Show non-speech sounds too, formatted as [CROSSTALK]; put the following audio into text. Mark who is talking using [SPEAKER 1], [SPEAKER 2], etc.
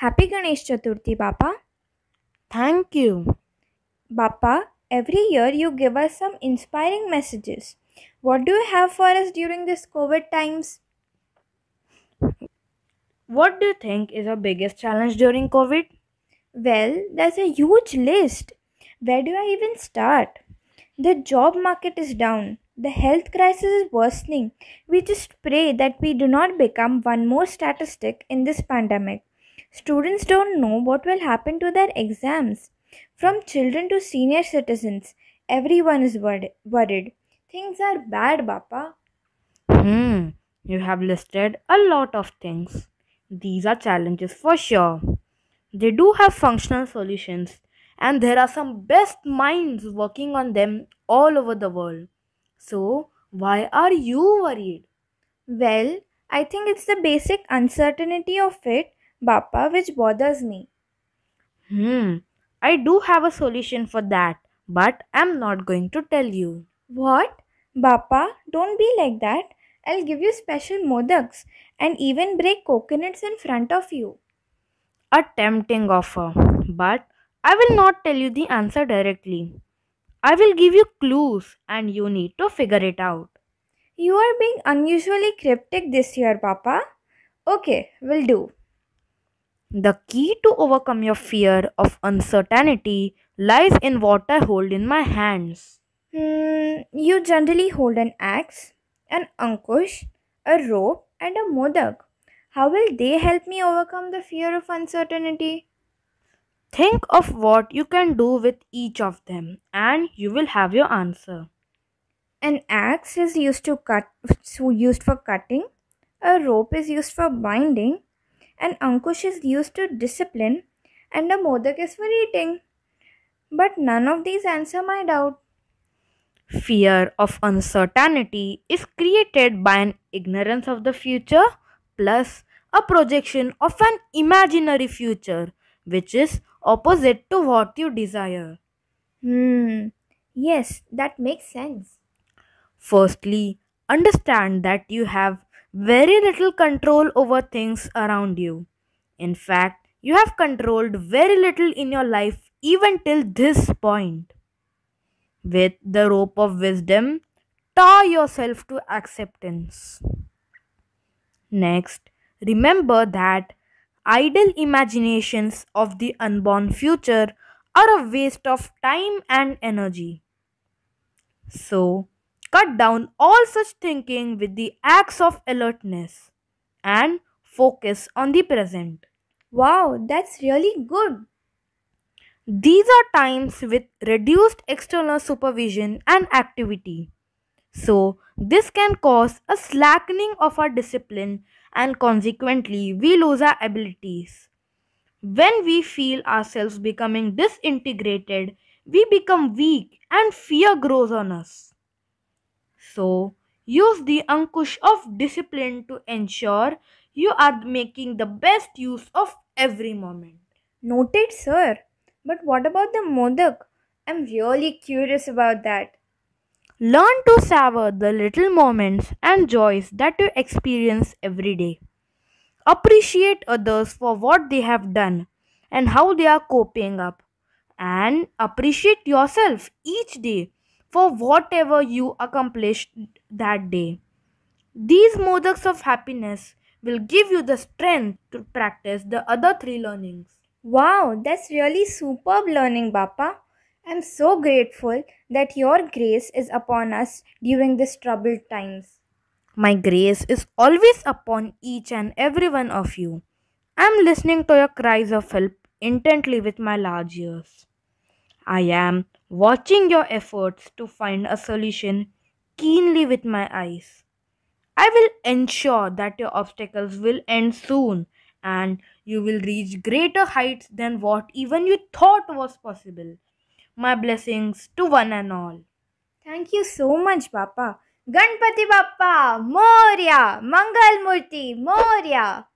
[SPEAKER 1] Happy Ganesh Chaturthi, Papa. Thank you. Papa, every year you give us some inspiring messages. What do you have for us during this COVID times? What do you think is our biggest challenge during COVID? Well, there's a huge list. Where do I even start? The job market is down. The health crisis is worsening. We just pray that we do not become one more statistic in this pandemic. Students don't know what will happen to their exams. From children to senior citizens, everyone is worried. Things are bad, Papa. Hmm, you have listed a lot of things. These are challenges for sure. They do have functional solutions, and there are some best minds working on them all over the world. So, why are you worried? Well, I think it's the basic uncertainty of it Bappa, which bothers me. Hmm, I do have a solution for that, but I'm not going to tell you. What? Bappa, don't be like that. I'll give you special modaks and even break coconuts in front of you. A tempting offer, but I will not tell you the answer directly. I will give you clues and you need to figure it out. You are being unusually cryptic this year, Papa. Okay, will do. The key to overcome your fear of uncertainty lies in what I hold in my hands. Hmm, you generally hold an axe, an ankush, a rope, and a modak. How will they help me overcome the fear of uncertainty? Think of what you can do with each of them, and you will have your answer. An axe is used to cut, [LAUGHS] used for cutting. A rope is used for binding, and Ankush is used to discipline and a Modak is for eating. But none of these answer my doubt. Fear of uncertainty is created by an ignorance of the future plus a projection of an imaginary future which is opposite to what you desire. Hmm, yes, that makes sense. Firstly, understand that you have very little control over things around you. In fact, you have controlled very little in your life even till this point. With the rope of wisdom, tie yourself to acceptance. Next, remember that idle imaginations of the unborn future are a waste of time and energy. So, cut down all such thinking with the acts of alertness and focus on the present. Wow, that's really good. These are times with reduced external supervision and activity. So, this can cause a slackening of our discipline and consequently, we lose our abilities. When we feel ourselves becoming disintegrated, we become weak and fear grows on us. So, use the ankush of discipline to ensure you are making the best use of every moment. Noted, sir. But what about the modak? I'm really curious about that. Learn to savor the little moments and joys that you experience every day. Appreciate others for what they have done and how they are coping up. And appreciate yourself each day for whatever you accomplished that day. These modaks of happiness will give you the strength to practice the other three learnings. Wow, that's really superb learning, Bapa. I'm so grateful that your grace is upon us during these troubled times. My grace is always upon each and every one of you. I'm listening to your cries of help intently with my large ears. I am watching your efforts to find a solution keenly with my eyes. I will ensure that your obstacles will end soon and you will reach greater heights than what even you thought was possible. My blessings to one and all. Thank you so much, Papa. Ganpati Papa, Moria! Mangal Murti Moria!